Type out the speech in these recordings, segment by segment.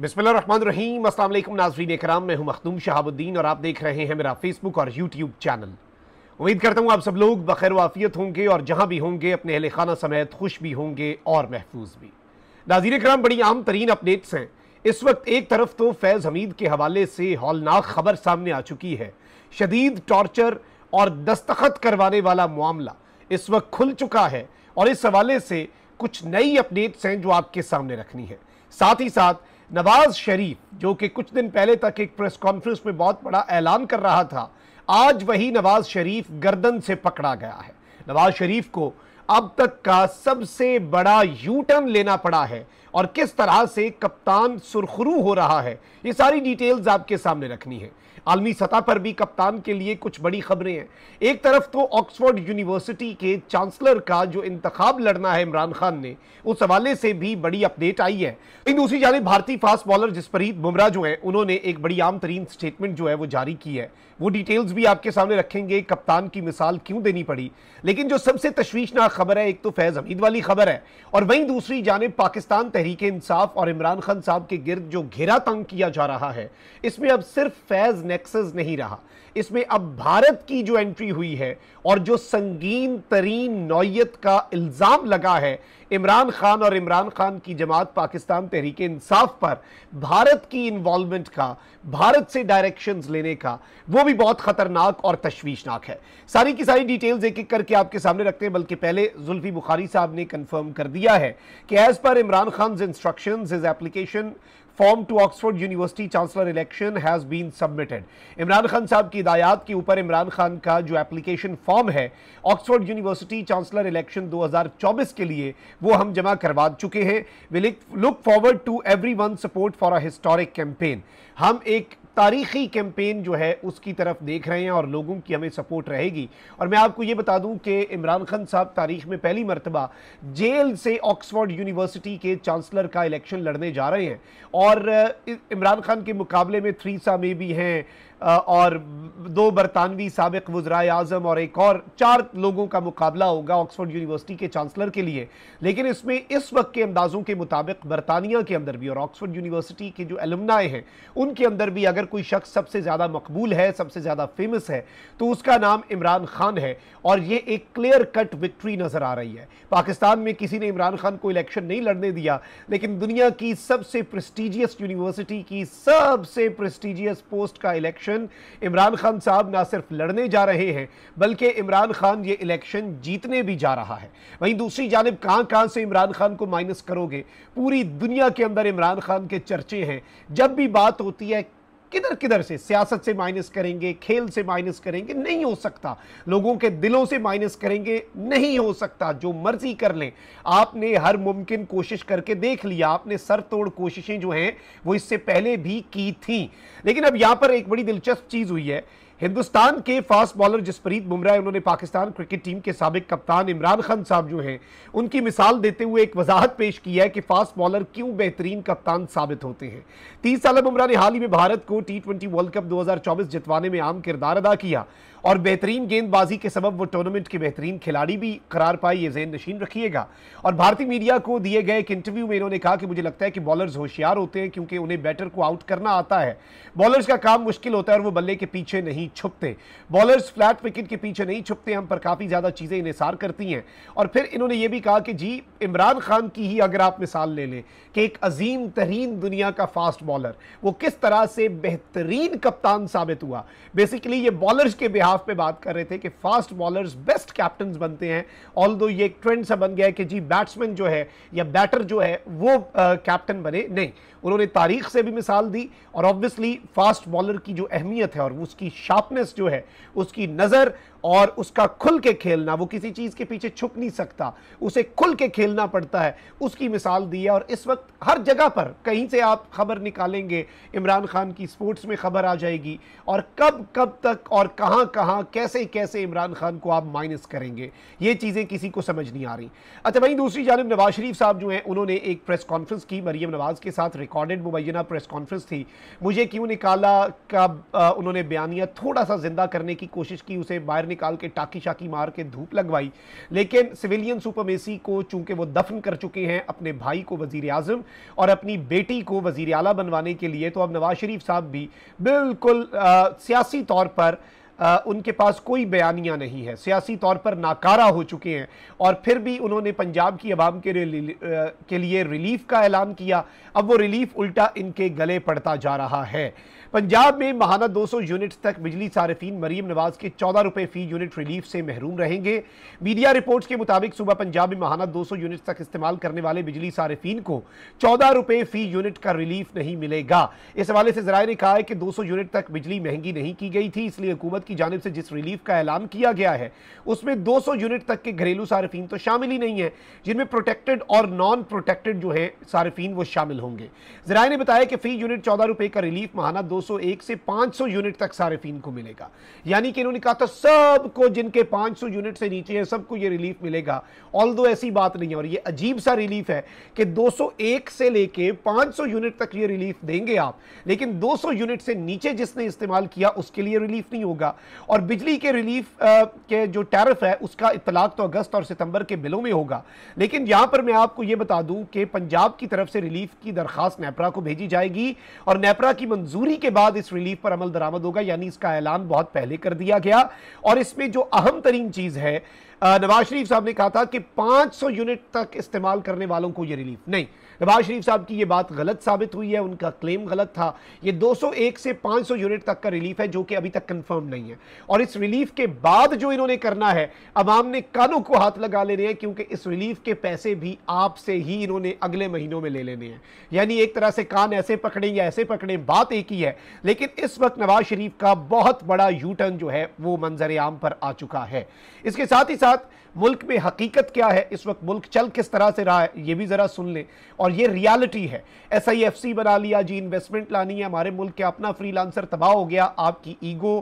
बिस्मिल्लाम अस्सलाम नाजरीन कराम मैं हूं मखदूम शहाबुद्दीन और आप देख रहे हैं मेरा फेसबुक और यूट्यूब चैनल उम्मीद करता हूं आप सब लोग बखैर वाफियत होंगे और जहां भी होंगे अपने अहल खाना समेत खुश भी होंगे और महफूज भी नाजीन कराम बड़ी आम तरीन अपडेट्स हैं इस वक्त एक तरफ तो फैज़ हमीद के हवाले से हौलनाक खबर सामने आ चुकी है शदीद टॉर्चर और दस्तखत करवाने वाला मामला इस वक्त खुल चुका है और इस हवाले से कुछ नई अपडेट्स हैं जो आपके सामने रखनी है साथ ही साथ नवाज शरीफ जो कि कुछ दिन पहले तक एक प्रेस कॉन्फ्रेंस में बहुत बड़ा ऐलान कर रहा था आज वही नवाज शरीफ गर्दन से पकड़ा गया है नवाज शरीफ को अब तक का सबसे बड़ा यू टर्न लेना पड़ा है और किस तरह से कप्तान सुरखरू हो रहा है ये सारी डिटेल्स आपके सामने रखनी है आलमी सतह पर भी कप्तान के लिए कुछ बड़ी खबरें हैं एक तरफ तो ऑक्सफोर्ड यूनिवर्सिटी के चांसलर का जो इंतखब लड़ना है इमरान खान ने उस हवाले से भी बड़ी अपडेट आई है लेकिन दूसरी जानी भारतीय फास्ट बॉलर जसप्रीत बुमराह जो है उन्होंने एक बड़ी आम तरीन स्टेटमेंट जो है वो जारी की है वो डिटेल्स भी आपके सामने रखेंगे कप्तान की मिसाल क्यों देनी पड़ी लेकिन जो सबसे तश्वीशनाक खबर है एक तो फैज़ हमीद वाली खबर है और वहीं दूसरी जानब पाकिस्तान तहरीक इंसाफ और इमरान खान साहब के गिर्द जो घेरा तंग किया जा रहा है इसमें अब सिर्फ फैज़ नेक्सस नहीं रहा इसमें अब भारत की जो एंट्री हुई है और जो संगीन तरीन नौीयत का इल्ज़ाम लगा है इमरान खान और इमरान खान की जमात पाकिस्तान तहरीक इंसाफ पर भारत की इन्वॉलमेंट का भारत से डायरेक्शंस लेने का वो भी बहुत ख़तरनाक और तशवीशनाक है सारी की सारी डिटेल्स एक एक करके आपके सामने रखते हैं बल्कि पहले जुल्फी बुखारी साहब ने कन्फर्म कर दिया है कि as per Imran Khan instruction is application form to Oxford University chancellor election has been submitted Imran Khan साहब की हिदायत के ऊपर इमरान खान का जो एप्लीकेशन फॉर्म है ऑक्सफोर्ड यूनिवर्सिटी चांसलर इलेक्शन 2024 के लिए वो हम जमा करवा चुके हैं we look forward to everyone support for a historic campaign हम एक तारीखी कैंपेन जो है उसकी तरफ देख रहे हैं और लोगों की हमें सपोर्ट रहेगी और मैं आपको ये बता दूं कि इमरान खान साहब तारीख में पहली मरतबा जेल से ऑक्सफोर्ड यूनिवर्सिटी के चांसलर का इलेक्शन लड़ने जा रहे हैं और इमरान खान के मुकाबले में थ्रीसा में भी हैं और दो बरतानवी सबक वज्रा आजम और एक और चार लोगों का मुकाबला होगा ऑक्सफोर्ड यूनिवर्सिटी के चांसलर के लिए लेकिन इसमें इस वक्त के अंदाज़ों के मुताबिक बरतानिया के अंदर भी और ऑक्सफोर्ड यूनिवर्सिटी के जो एलमनाए हैं उनके अंदर भी अगर कोई शख्स सबसे ज़्यादा मकबूल है सबसे ज़्यादा फेमस है तो उसका नाम इमरान खान है और ये एक क्लियर कट विक्ट्री नज़र आ रही है पाकिस्तान में किसी ने इमरान खान को इलेक्शन नहीं लड़ने दिया लेकिन दुनिया की सबसे प्रस्टिजियस यूनिवर्सिटी की सबसे प्रस्टिजियस पोस्ट का इलेक्शन इलेक्शन इमरान खान साहब ना सिर्फ लड़ने जा रहे हैं बल्कि इमरान खान ये इलेक्शन जीतने भी जा रहा है वहीं दूसरी जानब कहाँ कहाँ से इमरान खान को माइनस करोगे पूरी दुनिया के अंदर इमरान खान के चर्चे हैं जब भी बात होती है किधर किधर से सियासत से माइनस करेंगे खेल से माइनस करेंगे नहीं हो सकता लोगों के दिलों से माइनस करेंगे नहीं हो सकता जो मर्जी कर लें आपने हर मुमकिन कोशिश करके देख लिया आपने सर तोड़ कोशिशें जो हैं वो इससे पहले भी की थी लेकिन अब यहाँ पर एक बड़ी दिलचस्प चीज़ हुई है हिंदुस्तान के फास्ट बॉलर जसप्रीत बुमराह उन्होंने पाकिस्तान क्रिकेट टीम के सबक कप्तान इमरान खान साहब जो हैं उनकी मिसाल देते हुए एक वजाहत पेश की है कि फास्ट बॉलर क्यों बेहतरीन कप्तान साबित होते हैं तीस साल बुमराह ने हाल ही में भारत को टी वर्ल्ड कप दो जितवाने में आम किरदार अदा किया और बेहतरीन गेंदबाजी के सबब वो टूर्नामेंट के बेहतरीन खिलाड़ी भी करार पाए ये जैन नशीन रखिएगा और भारतीय मीडिया को दिए गए एक इंटरव्यू में इन्होंने कहा कि मुझे लगता है कि बॉलर्स होशियार होते हैं क्योंकि उन्हें बैटर को आउट करना आता है बॉलर्स का काम मुश्किल होता है और वो बल्ले के पीछे नहीं छुपते बॉलर्स फ्लैट विकेट के पीछे नहीं छुपते हम पर काफ़ी ज़्यादा चीज़ें इसार करती हैं और फिर इन्होंने ये भी कहा कि जी इमरान खान की ही अगर आप मिसाल ले लें कि एक अजीम तरीन दुनिया का फास्ट बॉलर वो किस तरह से बेहतरीन कप्तान साबित हुआ बेसिकली ये बॉलर्स के बिहार हाफ पे बात कर रहे थे कि फास्ट बॉलर्स बेस्ट कैप्टन बनते हैं ऑल दो ये एक ट्रेंड सा बन गया है कि जी बैट्समैन जो है या बैटर जो है वो कैप्टन बने नहीं उन्होंने तारीख से भी मिसाल दी और ऑब्वियसली फास्ट बॉलर की जो अहमियत है और उसकी शार्पनेस जो है उसकी नज़र और उसका खुल के खेलना वो किसी चीज़ के पीछे छुप नहीं सकता उसे खुल के खेलना पड़ता है उसकी मिसाल दी है और इस वक्त हर जगह पर कहीं से आप खबर निकालेंगे इमरान खान की स्पोर्ट्स में खबर आ जाएगी और कब कब तक और कहां कहां कैसे कैसे इमरान खान को आप माइनस करेंगे ये चीज़ें किसी को समझ नहीं आ रही अच्छा वहीं दूसरी जानब नवाज शरीफ साहब जो हैं उन्होंने एक प्रेस कॉन्फ्रेंस की मरीम नवाज़ के साथ रिकॉर्डेड मुबैना प्रेस कॉन्फ्रेंस थी मुझे क्यों निकाला का उन्होंने बयानिया थोड़ा सा जिंदा करने की कोशिश की उसे बाहर निकाल के टाकी शाकी मार के धूप लगवाई लेकिन सिविलियन सुपरमेसी को चूंकि वो दफन कर चुके हैं अपने भाई को वजीर आजम और अपनी बेटी को वजीर अला बनवाने के लिए तो अब नवाज शरीफ साहब भी बिल्कुल आ, सियासी तौर पर आ, उनके पास कोई बयानिया नहीं है सियासी तौर पर नाकारा हो चुके हैं और फिर भी उन्होंने पंजाब की आवाम के, रिली, के लिए रिलीफ का ऐलान किया अब वो रिलीफ उल्टा इनके गले पड़ता जा रहा है पंजाब में महाना 200 यूनिट्स तक बिजली सार्फिन मरीम नवाज के चौदह रुपये फ़ी यूनिट रिलीफ से महरूम रहेंगे मीडिया रिपोर्ट्स के मुताबिक सुबह पंजाब में महाना 200 यूनिट तक इस्तेमाल करने वाले बिजली सार्फिन को चौदह रुपए फ़ी यूनिट का रिलीफ नहीं मिलेगा इस हवाले से जराये ने कहा है कि दो यूनिट तक बिजली महंगी नहीं की गई थी इसलिए हुकूमत की जानब से जिस रिलीफ का ऐलान किया गया है उसमें 200 यूनिट तक के घरेलू सार्फिन तो शामिल ही नहीं है जिनमें प्रोटेक्टेड और नॉन प्रोटेक्टेड जो है सार्फिन वो शामिल होंगे जराए ने बताया कि फी यूनिट चौदह रुपये का रिलीफ महाना दो सौ एक से पाँच सौ यूनिट तक सार्फिन को मिलेगा यानी कि इन्होंने कहा था सबको जिनके पाँच सौ यूनिट से नीचे है सबको ये रिलीफ मिलेगा ऑल ऐसी बात नहीं है और ये अजीब सा रिलीफ है कि दो सौ एक से लेके पाँच सौ यूनिट तक ये रिलीफ देंगे आप लेकिन दो सौ यूनिट से नीचे जिसने इस्तेमाल किया उसके लिए रिलीफ नहीं होगा और बिजली के रिलीफ आ, के जो टैरिफ है उसका इतलाक तो अगस्त और सितंबर के बिलों में होगा लेकिन यहाँ पर मैं आपको ये बता दूँ कि पंजाब की तरफ से रिलीफ की दरख्वास्त नेपरा को भेजी जाएगी और नेपरा की मंजूरी के बाद इस रिलीफ पर अमल दरामद होगा यानी इसका ऐलान बहुत पहले कर दिया गया और इसमें जो अहम तरीन चीज़ है नवाज शरीफ साहब ने कहा था कि 500 यूनिट तक इस्तेमाल करने वालों को ये रिलीफ नहीं नवाज शरीफ साहब की ये बात गलत साबित हुई है उनका क्लेम गलत था ये 201 से 500 यूनिट तक का रिलीफ है जो कि अभी तक कंफर्म नहीं है और इस रिलीफ के बाद जो इन्होंने करना है अवाम ने कानों को हाथ लगा लेने हैं क्योंकि इस रिलीफ के पैसे भी आपसे ही इन्होंने अगले महीनों में ले लेने हैं यानी एक तरह से कान ऐसे पकड़ें या ऐसे पकड़ें बात एक ही है लेकिन इस वक्त नवाज शरीफ का बहुत बड़ा यूटर्न जो है वो मंजर आम पर आ चुका है इसके साथ ही साथ साथ मुल्क में हकीकत क्या है इस वक्त मुल्क चल किस तरह से रहा है ये भी ज़रा सुन ले और ये रियलिटी है एस आई एफ सी बना लिया जी इन्वेस्टमेंट लानी है हमारे मुल्क का अपना फ्रीलांसर तबाह हो गया आपकी ईगो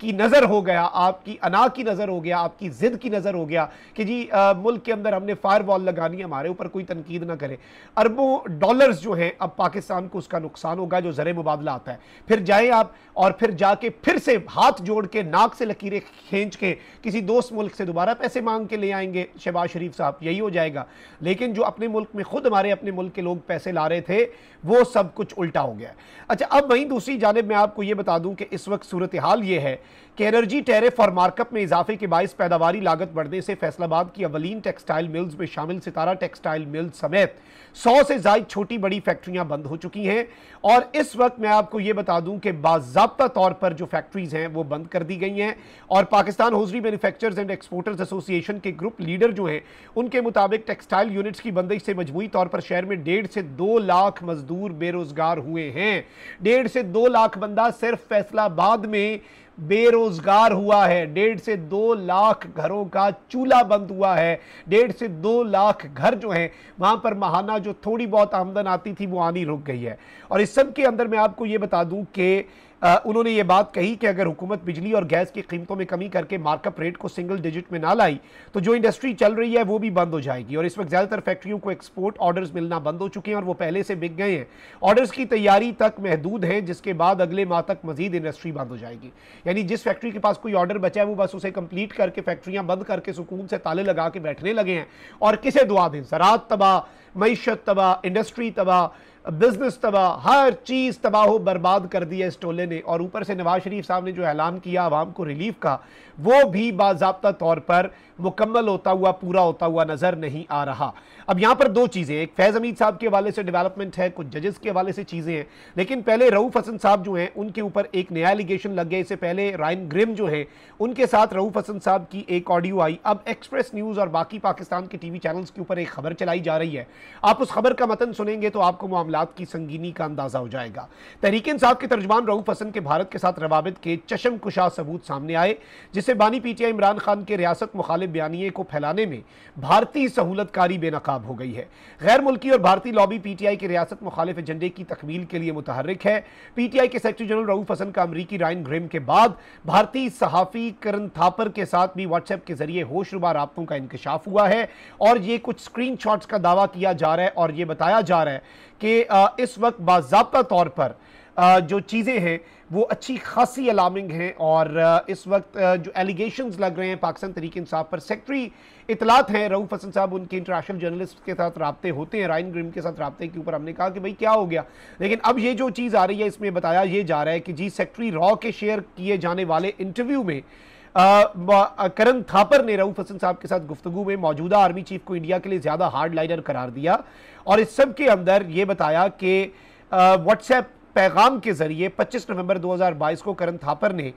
की नज़र हो गया आपकी अना की नज़र हो गया आपकी ज़िद की नज़र हो गया कि जी आ, मुल्क के अंदर हमने फायर वॉल लगानी है हमारे ऊपर कोई तनकीद ना करे अरबों डॉलर जो है अब पाकिस्तान को उसका नुकसान होगा जो ज़र मुबादला आता है फिर जाए आप और फिर जाके फिर से हाथ जोड़ के नाक से लकीरें खींच के किसी दोस्त मुल्क से दोबारा पैसे मांग के ले आएंगे शहबाज शरीफ साहब यही हो जाएगा लेकिन जो अपने मुल्क में खुद हमारे अपने मुल्क के लोग पैसे ला रहे थे वो सब कुछ उल्टा हो गया अच्छा अब वहीं दूसरी जानब मैं आपको ये बता दूं कि इस वक्त सूरत हाल ये है कि एनर्जी टैरिफ और मार्कअप में इजाफे के बायस पैदावारी लागत बढ़ने से फैसलाबाद की अवलीन टेक्सटाइल मिल्स में शामिल सितारा टेक्सटाइल मिल समेत सौ से जायद छोटी बड़ी फैक्ट्रियां बंद हो चुकी हैं और इस वक्त मैं आपको ये बता दूं कि बाबा तौर पर जो फैक्ट्रीज हैं वो बंद कर दी गई हैं और Pakistan hosiery manufacturers and exporters association के ग्रुप लीडर जो हैं उनके मुताबिक टेक्सटाइल यूनिट्स की बंदिश से मजमू तौर पर शहर में डेढ़ से दो लाख मजदूर बेरोजगार हुए हैं डेढ़ से दो लाख बंदा सिर्फ फैसलाबाद में बेरोजगार हुआ है डेढ़ से दो लाख घरों का चूल्हा बंद हुआ है डेढ़ से दो लाख घर जो हैं वहाँ पर महाना जो थोड़ी बहुत आमदन आती थी वो आनी रुक गई है और इस सब के अंदर मैं आपको ये बता दूँ कि उन्होंने ये बात कही कि अगर हुकूमत बिजली और गैस की कीमतों में कमी करके मार्कअप रेट को सिंगल डिजिट में ना लाई तो जो इंडस्ट्री चल रही है वो भी बंद हो जाएगी और इस वक्त ज़्यादातर फैक्ट्रियों को एक्सपोर्ट ऑर्डर्स मिलना बंद हो चुके हैं और वो पहले से बिक गए हैं ऑर्डर्स की तैयारी तक महदूद हैं जिसके बाद अगले माह तक मजीद इंडस्ट्री बंद हो जाएगी यानी जिस फैक्ट्री के पास कोई ऑर्डर बचा है वो बस उसे कंप्लीट करके फैक्ट्रियाँ बंद करके सुकून से ताले लगा के बैठने लगे हैं और किसे दुआ दें ज़रात तबाह मीशत तबाह इंडस्ट्री तबाह बिजनेस तबाह हर चीज़ तबाह बर्बाद कर दी है इस टोले ने और ऊपर से नवाज शरीफ साहब ने जो ऐलान किया आवाम को रिलीफ का वो भी बाबा तौर पर मुकम्मल होता हुआ पूरा होता हुआ नज़र नहीं आ रहा अब यहां पर दो चीज़ें एक फैज़ अमीद साहब के हवाले से डेवलपमेंट है कुछ जजेस के हवाले से चीज़ें हैं लेकिन पहले रऊफ़ हसन साहब जो हैं उनके ऊपर एक नया एलिगेशन लग गया इससे पहले रायन ग्रिम जो हैं उनके साथ रऊफ़ हसन साहब की एक ऑडियो आई अब एक्सप्रेस न्यूज़ और बाकी पाकिस्तान के टीवी चैनल चैनल्स के ऊपर एक खबर चलाई जा रही है आप उस खबर का मतन सुनेंगे तो आपको मामला की संगीनी का अंदाज़ा हो जाएगा तहरीक साहब के तर्जमान रऊफ़ हसन के भारत के साथ रवाबित के चशम कुशा सबूत सामने आए जिसे से बानी पीटिया इमरान खान के रियासत मुखालिफ बयानी को फैलाने में भारतीय सहूलतकारी बेनकाब हो गई है गैर मुल्की और भारतीय लॉबी पीटीआई के रियासत मुखालिफ एजेंडे की तकमील के लिए मुतहरक है पीटीआई के सेक्रेटरी जनरल रऊफ हसन का अमरीकी रायन ग्रेम के बाद भारतीय सहाफ़ी करण थापर के साथ भी व्हाट्सएप के जरिए होशरुबा रबतों का इंकशाफ हुआ है और ये कुछ स्क्रीन का दावा किया जा रहा है और ये बताया जा रहा है कि इस वक्त बाजाबा तौर पर जो चीज़ें हैं वो अच्छी खासी अलार्मिंग हैं और इस वक्त जो एलिगेशंस लग रहे हैं पाकिस्तान तरीके इंसाफ पर सेक्रेटरी इतलात हैं रऊफ हसन साहब उनके इंटरनेशनल जर्नलिस्ट के साथ रबते होते हैं राइन ग्रिम के साथ रबते के ऊपर हमने कहा कि भाई क्या हो गया लेकिन अब ये जो चीज़ आ रही है इसमें बताया ये जा रहा है कि जी सेक्रेटरी रॉ के शेयर किए जाने वाले इंटरव्यू में करण थापर ने रऊफ हसन साहब के साथ गुफ्तु में मौजूदा आर्मी चीफ को इंडिया के लिए ज़्यादा हार्ड लाइनर करार दिया और इस सब के अंदर ये बताया कि व्हाट्सएप पैगाम के जरिए 25 नवंबर 2022 को करण थापर ने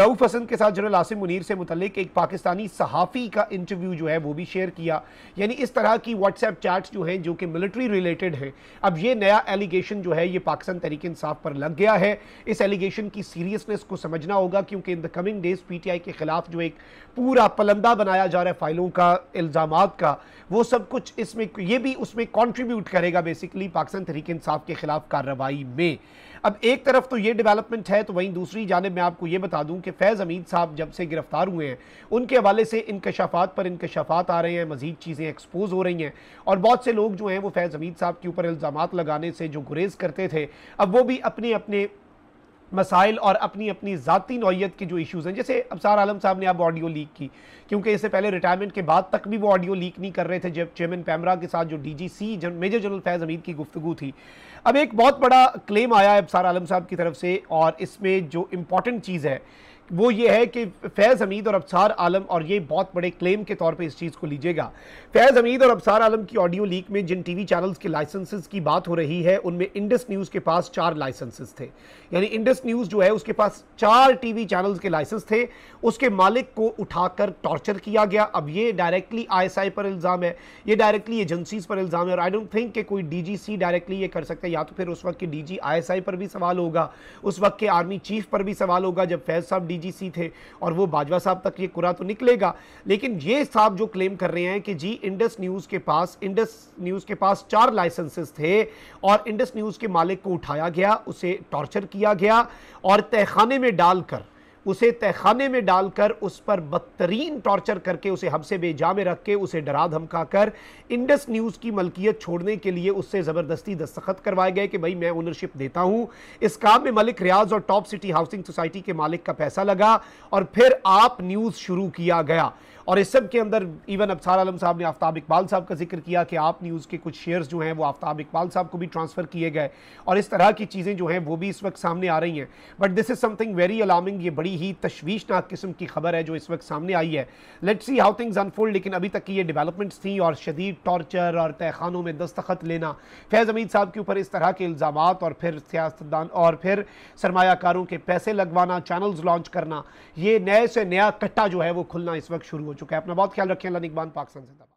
रऊफ हसन के साथ जनरल आसिम मुनीर से मुतलिक एक पाकिस्तानी सहाफ़ी का इंटरव्यू जो है वो भी शेयर किया यानी इस तरह की व्हाट्सएप चैट्स जो हैं जो कि मिलिट्री रिलेटेड हैं अब ये नया एलिगेशन जो है ये पाकिस्तान तहरीक इंसाफ पर लग गया है इस एलिगेशन की सीरियसनेस को समझना होगा क्योंकि in the coming days P T I के खिलाफ जो एक पूरा पलंदा बनाया जा रहा है फाइलों का इल्ज़ाम का वो सब कुछ इसमें ये भी उसमें कॉन्ट्रीब्यूट करेगा बेसिकली पाकिस्तान तहरीक इंसाफ के खिलाफ कार्रवाई में अब एक तरफ तो ये डेवलपमेंट है तो वहीं दूसरी जानब मैं आपको ये बता दूं कि फैज़ अमीद साहब जब से गिरफ्तार हुए हैं उनके हवाले से इनकशाफात पर इनकशाफात आ रहे हैं मजीद चीज़ें एक्सपोज हो रही हैं और बहुत से लोग जो हैं वो फैज़ अमीद साहब के ऊपर इल्ज़ाम लगाने से जो गुरेज करते थे अब वो भी अपने अपने मसाइल और अपनी अपनी ज़ाती नौीयत के जो इशूज़ हैं जैसे अबसार आलम साहब ने अब ऑडियो लीक की क्योंकि इससे पहले रिटायरमेंट के बाद तक भी वो ऑडियो लीक नहीं कर रहे थे जब चेयरमैन पैमरा के साथ जो डी जी सी जन, मेजर जनरल फैज़ हमीद की गुफ्तु थी अब एक बहुत बड़ा क्लेम आया है अबसार आलम साहब की तरफ से और इसमें जो इम्पोर्टेंट चीज़ है वो ये है कि फैज़ हमीद और अबसार आलम और ये बहुत बड़े क्लेम के तौर पे इस चीज़ को लीजिएगा फैज़ हमीद और अबसार आलम की ऑडियो लीक में जिन टीवी चैनल्स के लाइसेंसेस की बात हो रही है उनमें इंडस न्यूज़ के पास चार लाइसेंसेस थे यानी इंडस न्यूज़ जो है उसके पास चार टीवी चैनल्स के लाइसेंस थे उसके मालिक को उठाकर टॉर्चर किया गया अब ये डायरेक्टली आई पर इल्ज़ाम है ये डायरेक्टली एजेंसीज पर इल्ज़ाम है और आई डोंट थिंक कि कोई डी डायरेक्टली ये कर सकता है या तो फिर उस वक्त के डी पर भी सवाल होगा उस वक्त के आर्मी चीफ पर भी सवाल होगा जब फैज़ साहब डी डीजीसी थे और वो बाजवा साहब तक ये कुरा तो निकलेगा लेकिन ये साहब जो क्लेम कर रहे हैं कि जी इंडस न्यूज़ के पास इंडस न्यूज़ के पास चार लाइसेंसेस थे और इंडस न्यूज़ के मालिक को उठाया गया उसे टॉर्चर किया गया और तहखाने में डालकर उसे तहखाने में डालकर उस पर बदतरीन टॉर्चर करके उसे हमसे बेजा में रख के उसे डरा धमका कर इंडस न्यूज़ की मलकियत छोड़ने के लिए उससे ज़बरदस्ती दस्तखत करवाए गए कि भाई मैं ओनरशिप देता हूँ इस काम में मलिक रियाज और टॉप सिटी हाउसिंग सोसाइटी के मालिक का पैसा लगा और फिर आप न्यूज़ शुरू किया गया और इस सब के अंदर इवन अबसार आलम साहब ने आफ्ताब इकबाल साहब का जिक्र किया कि आप न्यूज़ के कुछ शेयर्स जो हैं वो आफ्ताब इकबाल साहब को भी ट्रांसफ़र किए गए और इस तरह की चीज़ें जो हैं वो भी इस वक्त सामने आ रही हैं but this is something very alarming ये बड़ी ही तशवीशनाक किस्म की खबर है जो इस वक्त सामने आई है let's see how things unfold लेकिन अभी तक की ये डेवलपमेंट्स थी और शदीद टॉर्चर और तहखानों में दस्तखत लेना फैज़ अमीद साहब के ऊपर इस तरह के इल्ज़ाम और फिर सियासतदान और फिर सरमाकारों के पैसे लगवाना चैनल्स लॉन्च करना ये नए से नया कट्टा जो है वो खुलना इस वक्त शुरू हो चुका है अपना बहुत ख्याल रखें अल्लाह निकबान पाकिस्तान से